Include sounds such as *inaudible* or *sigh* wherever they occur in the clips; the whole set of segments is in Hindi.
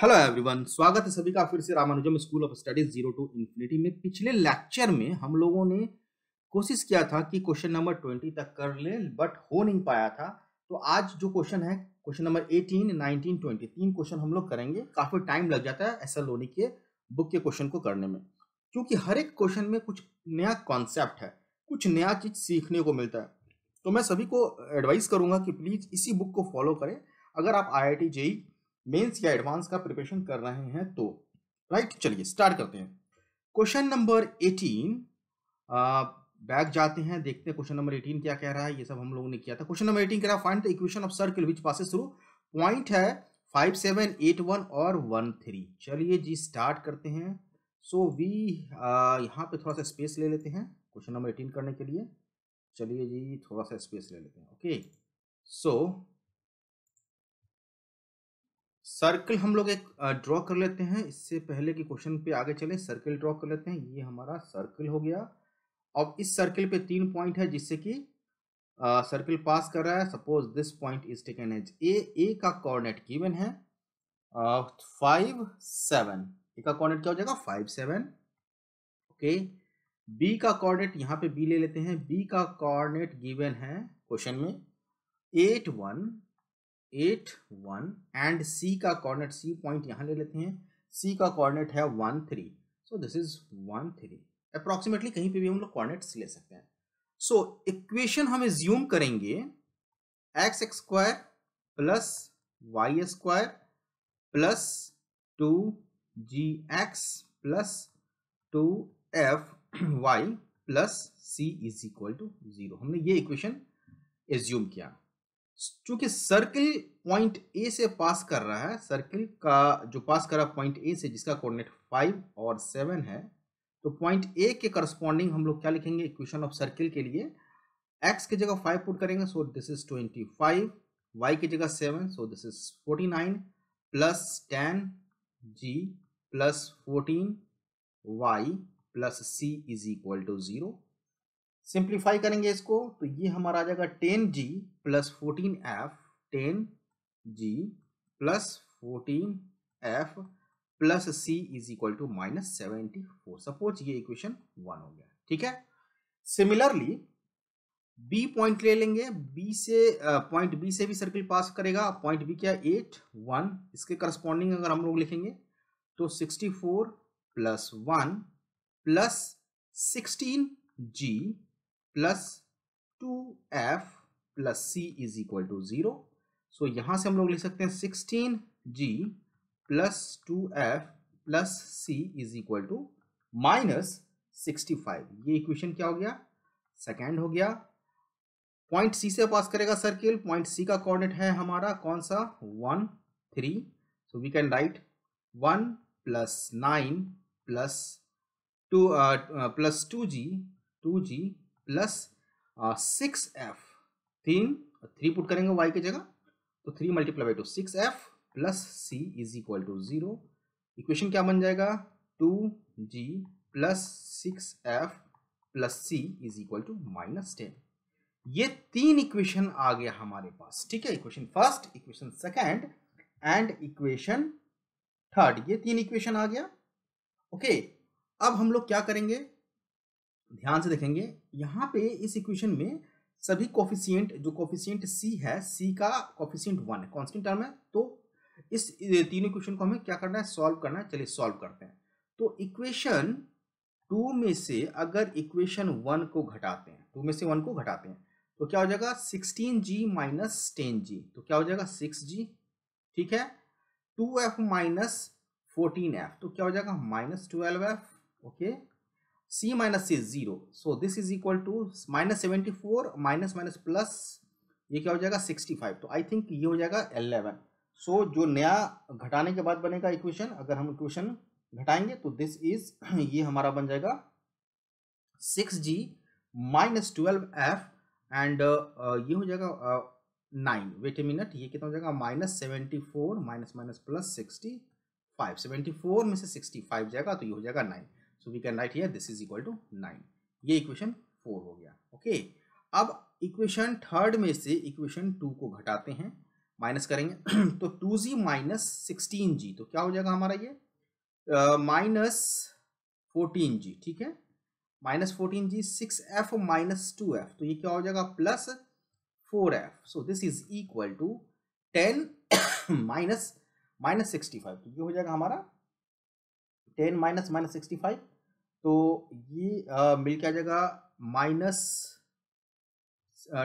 हेलो एवरीवन स्वागत है सभी का फिर से Ramanujam school of studies zero to infinity में पिछले लेक्चर में हम लोगों ने कोशिश किया था कि क्वेश्चन नंबर ट्वेंटी तक कर ले बट हो नहीं पाया था तो आज जो क्वेश्चन है question number eighteen nineteen twenty तीन क्वेश्चन हम लोग करेंगे काफ़ी टाइम लग जाता है एस एल के बुक के क्वेश्चन को करने में क्योंकि हर एक क्वेश्चन में कुछ नया कॉन्सेप्ट है कुछ नया चीज़ सीखने को मिलता है तो मैं सभी को एडवाइस करूंगा कि प्लीज़ इसी बुक को फॉलो करें अगर आप आई आई टी मेंस या एडवांस का प्रिपरेशन कर रहे हैं तो राइट चलिए स्टार्ट करते हैं क्वेश्चन नंबर एटीन बैक जाते हैं देखते हैं क्वेश्चन नंबर एटीन क्या कह रहा है ये सब हम लोगों ने किया था क्वेश्चन नंबर एटीन कह रहा है find the equation of circle which passes through point है फाइव सेवन एट वन और वन थ्री चलिए जी स्टार्ट करते हैं सो so वी यहाँ पे थोड़ा सा स्पेस ले लेते हैं क्वेश्चन नंबर एटीन करने के लिए चलिए जी थोड़ा सा स्पेस ले लेते हैं ओके सो so, सर्कल हम लोग एक ड्रॉ कर लेते हैं इससे पहले कि क्वेश्चन पे आगे चले सर्कल ड्रॉ कर लेते हैं ये हमारा सर्कल हो गया अब इस सर्कल पे तीन पॉइंट है जिससे कि सर्कल पास कर रहा है suppose this point is taken as A A का कोऑर्डिनेट गिवन है फाइव सेवन ए का कोऑर्डिनेट क्या हो जाएगा फाइव सेवन ओके बी का कॉर्नेट यहाँ पे बी ले लेते हैं बी का कॉर्नेट गिवन है क्वेश्चन में eight one eight one and C का कॉर्डिनेट सी पॉइंट यहाँ ले लेते हैं सी का कॉर्डिनेट है one three so this is one three approximately कहीं पे भी हम लोग कॉर्डिनेट्स ले सकते हैं सो so, इक्वेशन हम एज्यूम करेंगे x square plus Y square plus two ji x plus two f y plus C is equal to zero हमने ये इक्वेशन एज्यूम किया चूंकि सर्किल पॉइंट ए से पास कर रहा है सर्किल का जो पास कर रहा है पॉइंट ए से जिसका कोऑर्डिनेट फाइव और सेवन है तो पॉइंट ए के करस्पॉन्डिंग हम लोग क्या लिखेंगे इक्वेशन ऑफ सर्किल के लिए एक्स की जगह फाइव पुट करेंगे so this is twenty five Y की जगह seven so this is forty nine plus ten G plus fourteen Y plus C is equal to zero simplify करेंगे इसको तो ये हमारा आ जाएगा ten G plus fourteen F ten G plus fourteen F plus C is equal to minus seventy four suppose ये इक्वेशन वन हो गया ठीक है सिमिलरली बी पॉइंट ले लेंगे बी से पॉइंट बी से भी सर्किल पास करेगा पॉइंट बी क्या एट वन इसके करस्पॉन्डिंग अगर हम लोग लिखेंगे तो sixty four plus one plus sixteen G plus two F plus C is equal to zero so यहां से हम लोग लिख सकते हैं sixteen G plus two F plus C is equal to minus sixty five ये इक्वेशन क्या हो गया सेकेंड हो गया पॉइंट सी से पास करेगा सर्किल पॉइंट सी का कोऑर्डिनेट है हमारा कौन सा one three so we can write one plus nine plus two plus two G two G plus six F तीन थ्री पुट करेंगे वाई की जगह तो three multiply two six F plus C is equal to zero equation क्या बन जाएगा two G plus six F plus C is equal to minus ten ये तीन इक्वेशन आ गया हमारे पास ठीक है equation first equation second and equation third ये तीन इक्वेशन आ गया ओके okay, अब हम लोग क्या करेंगे ध्यान से देखेंगे यहाँ पे इस इक्वेशन में सभी कॉफिशियंट जो कॉफिशियंट सी है सी का कॉफिशियंट वन है कॉन्स्टेंट टर्म है तो इस तीनों इक्वेशन को हमें क्या करना है सॉल्व करना है चलिए सॉल्व करते हैं तो इक्वेशन टू में से अगर इक्वेशन वन को घटाते हैं टू में से वन को घटाते हैं तो क्या हो जाएगा sixteen G minus ten G तो क्या हो जाएगा सिक्स जी ठीक है two F minus fourteen F तो क्या हो जाएगा minus twelve F okay c minus c is 0 so this is equal to minus 74 minus minus plus ये क्या हो जाएगा 65 तो आई थिंक ये हो जाएगा 11 सो so, जो नया घटाने के बाद बनेगा इक्वेशन अगर हम इक्वेशन घटाएंगे तो दिस इज *clears throat* ये हमारा बन जाएगा 6g minus twelve F and ये हो जाएगा नाइन वेट ए मिनट ये कितना हो जाएगा minus seventy four minus minus plus sixty five seventy four में से सिक्सटी फाइव जाएगा तो ये हो जाएगा nine so we can write here this is equal to nine ये इक्वेशन फोर हो गया ओके अब इक्वेशन थर्ड में से इक्वेशन टू को घटाते हैं माइनस करेंगे *clears throat* तो two G minus sixteen G तो क्या हो जाएगा हमारा ये माइनस फोर्टीन जी ठीक है minus fourteen G six F minus two F तो ये क्या हो जाएगा plus four F so this is equal to ten minus minus sixty five तो ये हो जाएगा हमारा ten minus minus sixty five तो ये आ, मिल के आ जाएगा minus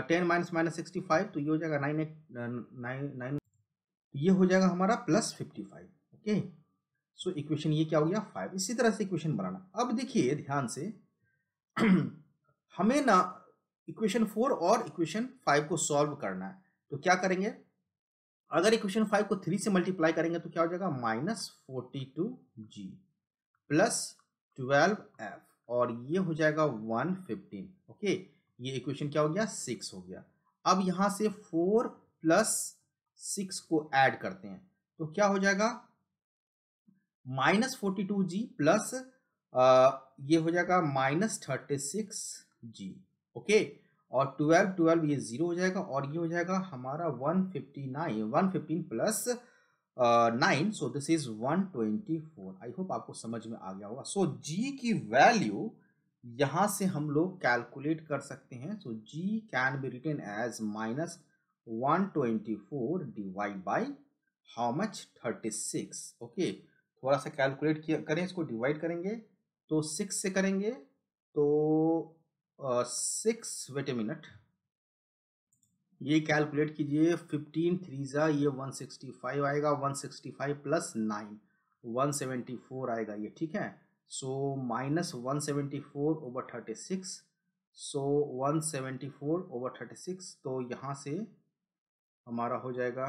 ten minus minus sixty five तो ये हो जाएगा नाइन एट नाइन नाइन ये हो जाएगा हमारा plus fifty five okay so equation ये क्या हो गया फाइव इसी तरह से इक्वेशन बनाना अब देखिए ध्यान से *clears throat* हमें ना इक्वेशन फोर और इक्वेशन फाइव को सॉल्व करना है तो क्या करेंगे अगर इक्वेशन फाइव को थ्री से मल्टीप्लाई करेंगे तो क्या हो जाएगा minus forty two G plus twelve F और ये हो जाएगा वन फिफ्टीन ओके ये इक्वेशन क्या हो गया सिक्स हो गया अब यहाँ से फोर प्लस सिक्स को ऐड करते हैं तो क्या हो जाएगा minus forty two G plus ये हो जाएगा minus thirty six G okay और ट्वेल्व ट्वेल्व ये ज़ीरो हो जाएगा और ये हो जाएगा हमारा one fifty nine one fifteen plus nine so this is one twenty four I hope आपको समझ में आ गया होगा सो जी की वैल्यू यहाँ से हम लोग कैलकुलेट कर सकते हैं so G can be written as minus one twenty four divide by how much thirty six okay थोड़ा सा कैलकुलेट किया करें इसको डिवाइड करेंगे तो सिक्स से करेंगे तो सिक्स वेट ए मिनट ये कैलकुलेट कीजिए फिफ्टीन थ्री ज़ा ये वन सिक्सटी फाइव आएगा one sixty five plus nine one seventy four आएगा ये ठीक है so minus one seventy four over thirty six so one seventy four over thirty six तो यहाँ से हमारा हो जाएगा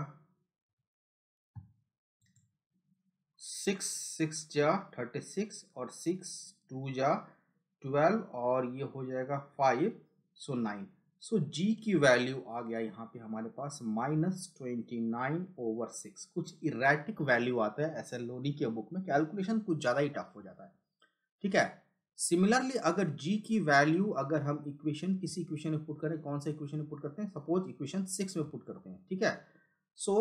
सिक्स सिक्स जा थर्टी सिक्स और सिक्स टू जा ट्वेल्व और ये हो जाएगा फाइव सो नाइन सो so, जी की वैल्यू आ गया यहाँ पे हमारे पास minus twenty nine over six कुछ इरेटिक वैल्यू आता है एस एल के बुक में कैलकुलेशन कुछ ज़्यादा ही टफ हो जाता है ठीक है सिमिलरली अगर जी की वैल्यू अगर हम इक्वेशन किसी इक्वेशन में पुट करें कौन सा इक्वेशन में पुट करते हैं सपोज इक्वेशन सिक्स में पुट करते हैं ठीक है so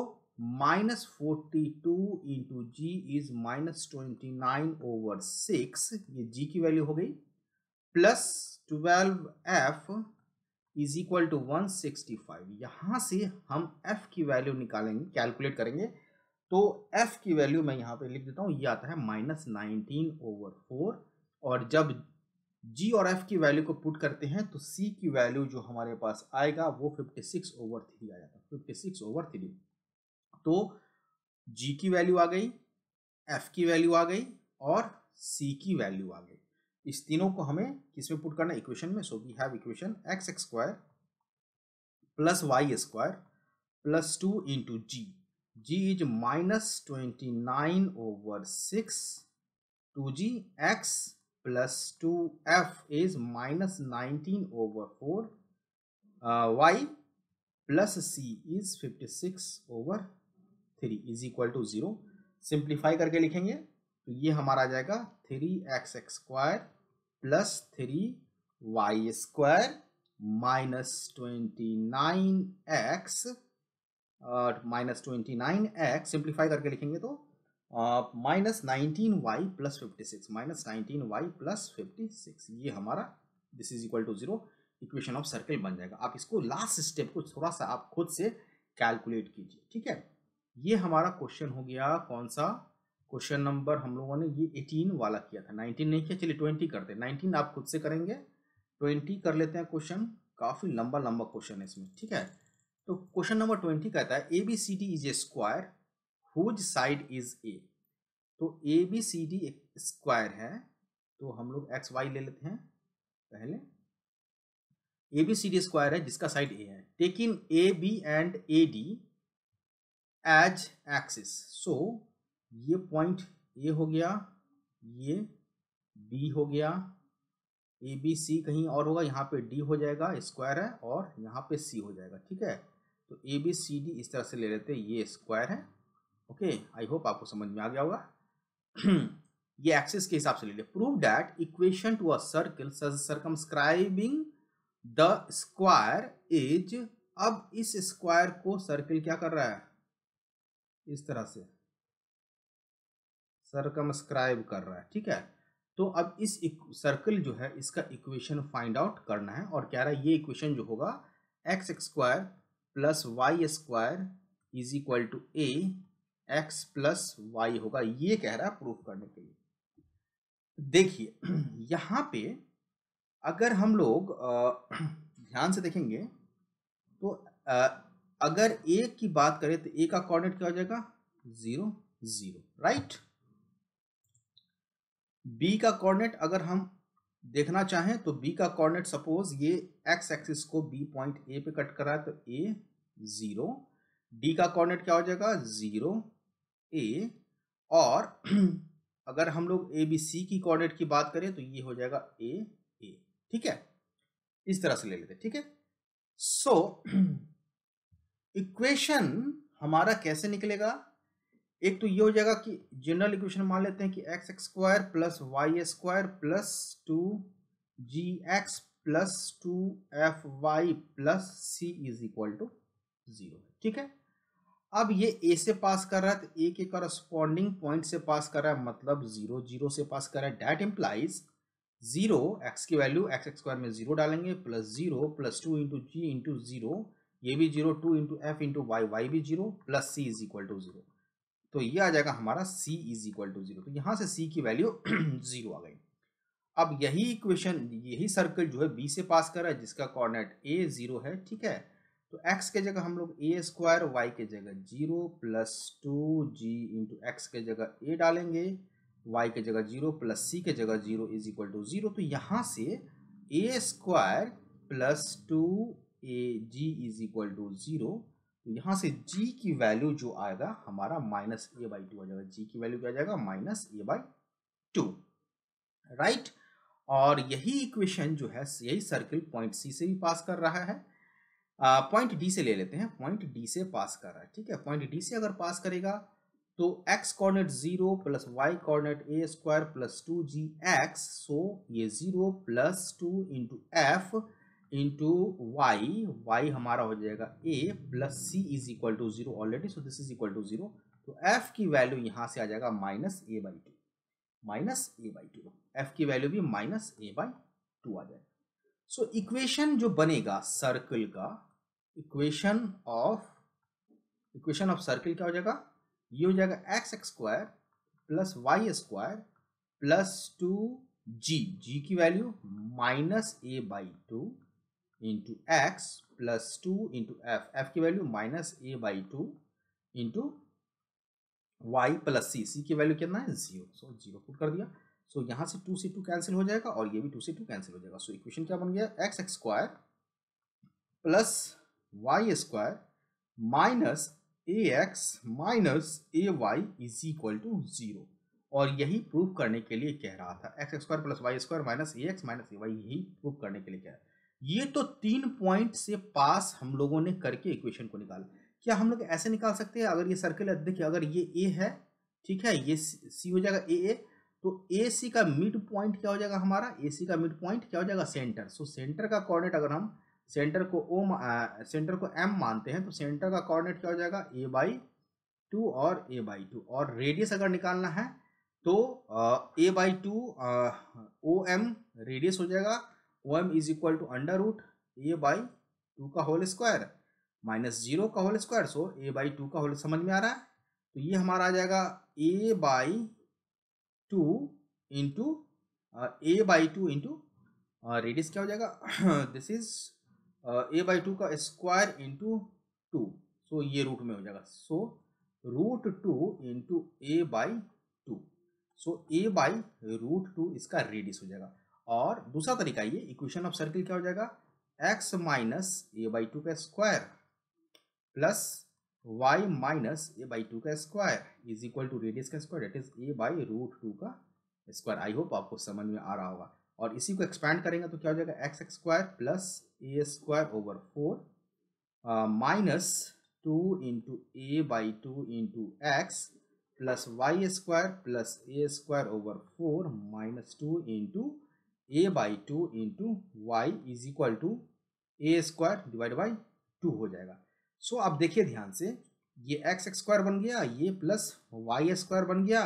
minus forty two into G is minus twenty nine over six ये जी की वैल्यू हो गई plus twelve F is equal to one sixty five यहाँ से हम एफ़ की वैल्यू निकालेंगे कैलकुलेट करेंगे तो एफ़ की वैल्यू मैं यहाँ पे लिख देता हूँ ये आता है माइनस नाइनटीन ओवर फोर और जब जी और एफ़ की वैल्यू को पुट करते हैं तो सी की वैल्यू जो हमारे पास आएगा वो फिफ्टी सिक्स ओवर थ्री आ जाता है फिफ्टी सिक्स ओवर थ्री तो जी की वैल्यू आ गई एफ़ की वैल्यू आ गई और सी की वैल्यू आ गई इस तीनों को हमें किसमें पुट करना इक्वेशन में so we have equation X square plus Y square plus two into G G is minus twenty nine over six two ji x plus two F is minus nineteen over four Y plus C is fifty six over three is equal to zero simplify करके लिखेंगे तो ये हमारा आ जाएगा three X x square plus three Y square minus twenty nine X minus twenty nine x simplify करके लिखेंगे तो minus nineteen Y plus fifty six minus nineteen Y plus fifty six ये हमारा this is equal to zero equation of circle बन जाएगा आप इसको लास्ट स्टेप को थोड़ा सा आप खुद से कैलकुलेट कीजिए ठीक है ये हमारा क्वेश्चन हो गया कौन सा क्वेश्चन नंबर हम लोगों ने ये एटीन वाला किया था नाइनटीन नहीं किया चलिए ट्वेंटी करते हैं नाइनटीन आप खुद से करेंगे ट्वेंटी कर लेते हैं क्वेश्चन काफ़ी लंबा लंबा क्वेश्चन है इसमें ठीक है तो क्वेश्चन नंबर ट्वेंटी कहता है A B C D is a square whose side is a तो ए बी सी डी एक स्क्वायर है तो हम लोग एक्स वाई ले लेते हैं पहले A B C D square है जिसका साइड ए है taking A B and A D as axis so ये पॉइंट ए हो गया ये बी हो गया ए बी सी कहीं और होगा यहाँ पे डी हो जाएगा स्क्वायर है और यहाँ पे सी हो जाएगा ठीक है तो ए बी सी डी इस तरह से ले लेते हैं ये स्क्वायर है ओके आई होप आपको समझ में आ गया होगा *clears throat* ये एक्सिस के हिसाब से ले लिया prove that equation to a circle circumscribing the square is अब इस स्क्वायर को सर्किल क्या कर रहा है इस तरह से सरकमस्क्राइब कर रहा है ठीक है तो अब इस सर्कल जो है इसका इक्वेशन फाइंड आउट करना है और कह रहा है ये इक्वेशन जो होगा x square plus Y square is equal to a x plus y होगा ये कह रहा है प्रूफ करने के लिए देखिए *clears throat* यहाँ पे अगर हम लोग *clears throat* ध्यान से देखेंगे तो अगर ए की बात करें तो ए का कोऑर्डिनेट क्या हो जाएगा ज़ीरो ज़ीरो राइट बी का कॉर्डिनेट अगर हम देखना चाहें तो बी का कॉर्डिनेट सपोज ये एक्स एक्सिस को बी पॉइंट ए पे कट करा है तो ए जीरो डी का कॉर्डिनेट क्या हो जाएगा जीरो ए और *clears throat* अगर हम लोग ए बी सी की कॉर्डिनेट की बात करें तो ये हो जाएगा ए ए ठीक है इस तरह से ले लेते ठीक है सो इक्वेशन *clears throat* हमारा कैसे निकलेगा एक तो ये हो जाएगा कि जनरल इक्वेशन मान लेते हैं कि x square plus Y square plus two ji x plus two f y plus C is equal to zero ठीक है अब ये ए से पास कर रहा है तो ए के करस्पॉन्डिंग पॉइंट से पास कर रहा है मतलब जीरो जीरो से पास कर रहा है डैट इम्प्लाइज जीरो एक्स की वैल्यू एक्स स्क्वायर में जीरो डालेंगे plus zero plus two into g into zero ये भी zero two into f into y y भी zero plus C is equal to zero तो ये आ जाएगा हमारा c is equal to zero तो यहाँ से c की वैल्यू जीरो *clears throat* आ गई अब यही इक्वेशन यही सर्कल जो है b से पास कर रहा है जिसका कॉर्डिनेट a जीरो है ठीक है तो x के जगह हम लोग ए स्क्वायर वाई के जगह zero plus two g into x के जगह ए डालेंगे y के जगह जीरो प्लस सी के जगह zero is equal to zero तो यहाँ से a square plus two a g is equal to zero यहाँ से g की वैल्यू जो आएगा हमारा माइनस ए बाई टू आ जाएगा g की वैल्यू क्या आ जाएगा minus a by two right और यही इक्वेशन जो है यही सर्किल पॉइंट सी से भी पास कर रहा है पॉइंट डी से ले लेते हैं पॉइंट डी से पास कर रहा है ठीक है पॉइंट डी से अगर पास करेगा तो x coordinate zero plus y coordinate a square plus two ji x so ये zero plus two into f into y y हमारा हो जाएगा a plus C is equal to zero already so this is equal to zero तो एफ की वैल्यू यहाँ से आ जाएगा minus a by two minus a by two f की वैल्यू भी माइनस ए बाई टू आ जाएगा सो so, इक्वेशन जो बनेगा सर्कल का equation of equation of circle क्या हो जाएगा ये हो जाएगा x square plus Y square plus two g g की value minus a by two into x plus two into f f की value minus a by two into y plus c c की वैल्यू कितना है जीरो सो जीरो पुट कर दिया सो so, यहाँ से टू सी टू कैंसिल हो जाएगा और ये भी टू सी टू कैंसिल हो जाएगा सो so, इक्वेशन क्या बन गया x x square plus Y square minus a x minus a y is equal to zero और यही प्रूफ करने के लिए कह रहा था x square plus Y square minus a x minus a y यही प्रूफ करने के लिए कह रहा था ये तो तीन पॉइंट से पास हम लोगों ने करके इक्वेशन को निकाला क्या हम लोग ऐसे निकाल सकते हैं अगर ये सर्कल है देखिए अगर ये ए है ठीक है ये सी हो जाएगा ए ए तो ए सी का मिड पॉइंट क्या हो जाएगा हमारा ए सी का मिड पॉइंट क्या हो जाएगा सेंटर सो सेंटर का कोऑर्डिनेट अगर हम सेंटर को ओ सेंटर को एम मानते हैं तो सेंटर का कोऑर्डिनेट क्या हो जाएगा ए बाई टू और ए बाई टू और रेडियस अगर निकालना है तो a by two O M radius हो जाएगा O M is equal to under root a by two का होल स्क्वायर माइनस जीरो का whole square so a by two का होल समझ में आ रहा है तो ये हमारा आ जाएगा a by two into a by two into radius क्या हो जाएगा this is a by two का स्क्वायर इंटू टू सो ये रूट में हो जाएगा so root two into a by two so a by root two इसका रेडियस हो जाएगा और दूसरा तरीका ये इक्वेशन ऑफ सर्किल क्या हो जाएगा x minus a by two का square plus y minus a by two का square is equal to radius का square that is a by root two का स्क्वायर आई होप आपको समझ में आ रहा होगा और इसी को एक्सपैंड करेंगे तो क्या हो जाएगा x square plus a square over four minus two into a by two into x plus Y square plus a square over four minus two into a by two into y is equal to a square divide by two हो जाएगा सो so, आप देखिए ध्यान से ये एक्स स्क्वायर बन गया ये प्लस वाई स्क्वायर बन गया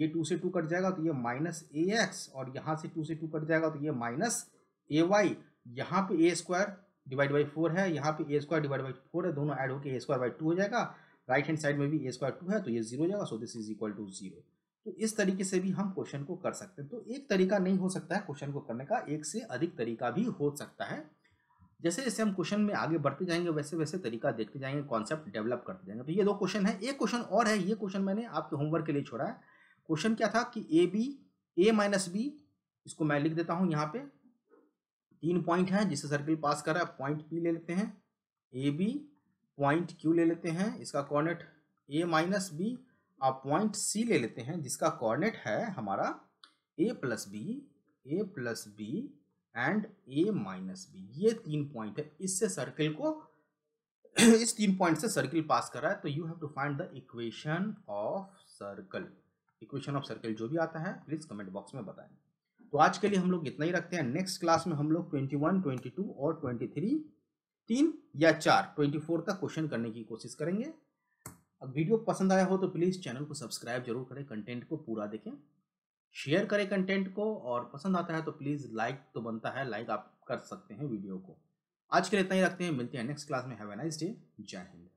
ये टू से टू कट जाएगा तो ये माइनस ए एक्स और यहाँ से टू से टू कट जाएगा तो ये माइनस ए वाई यहाँ पे a square divide by four है यहाँ पे a square divide by four है दोनों ऐड होकर ए स्क्वायर बाई टू हो जाएगा राइट हैंड साइड में भी ए स्क्वायर टू है तो ये जीरो हो जाएगा so this is equal to zero तो इस तरीके से भी हम क्वेश्चन को कर सकते हैं तो एक तरीका नहीं हो सकता है क्वेश्चन को करने का एक से अधिक तरीका भी हो सकता है जैसे जैसे हम क्वेश्चन में आगे बढ़ते जाएंगे वैसे वैसे तरीका देखते जाएंगे कॉन्सेप्ट डेवलप करते जाएंगे तो ये दो क्वेश्चन है एक क्वेश्चन और है ये क्वेश्चन मैंने आपके होमवर्क के लिए छोड़ा है क्वेश्चन क्या था कि A B A minus B इसको मैं लिख देता हूँ यहाँ पे तीन पॉइंट है जिसे सर्किल पास कर रहा है पॉइंट पी ले लेते हैं ए बी पॉइंट क्यू ले लेते हैं इसका कॉर्नेट ए माइनस बी आप पॉइंट सी ले लेते हैं जिसका कोऑर्डिनेट है हमारा a plus b a plus b and a minus b ये तीन पॉइंट है इससे सर्किल को *clears throat* इस तीन पॉइंट से सर्किल पास कर रहा है तो you have to find the equation of circle equation of circle जो भी आता है प्लीज़ कमेंट बॉक्स में बताएं तो आज के लिए हम लोग इतना ही रखते हैं नेक्स्ट क्लास में हम लोग ट्वेंटी टू और ट्वेंटी थ्री तीन या चार ट्वेंटी फोर तक क्वेश्चन करने की कोशिश करेंगे अब वीडियो पसंद आया हो तो प्लीज़ चैनल को सब्सक्राइब जरूर करें कंटेंट को पूरा देखें शेयर करें कंटेंट को और पसंद आता है तो प्लीज़ लाइक तो बनता है लाइक आप कर सकते हैं वीडियो को आज के लिए इतना ही रखते हैं मिलते हैं नेक्स्ट क्लास में हैव ए नाइस डे जय हिंद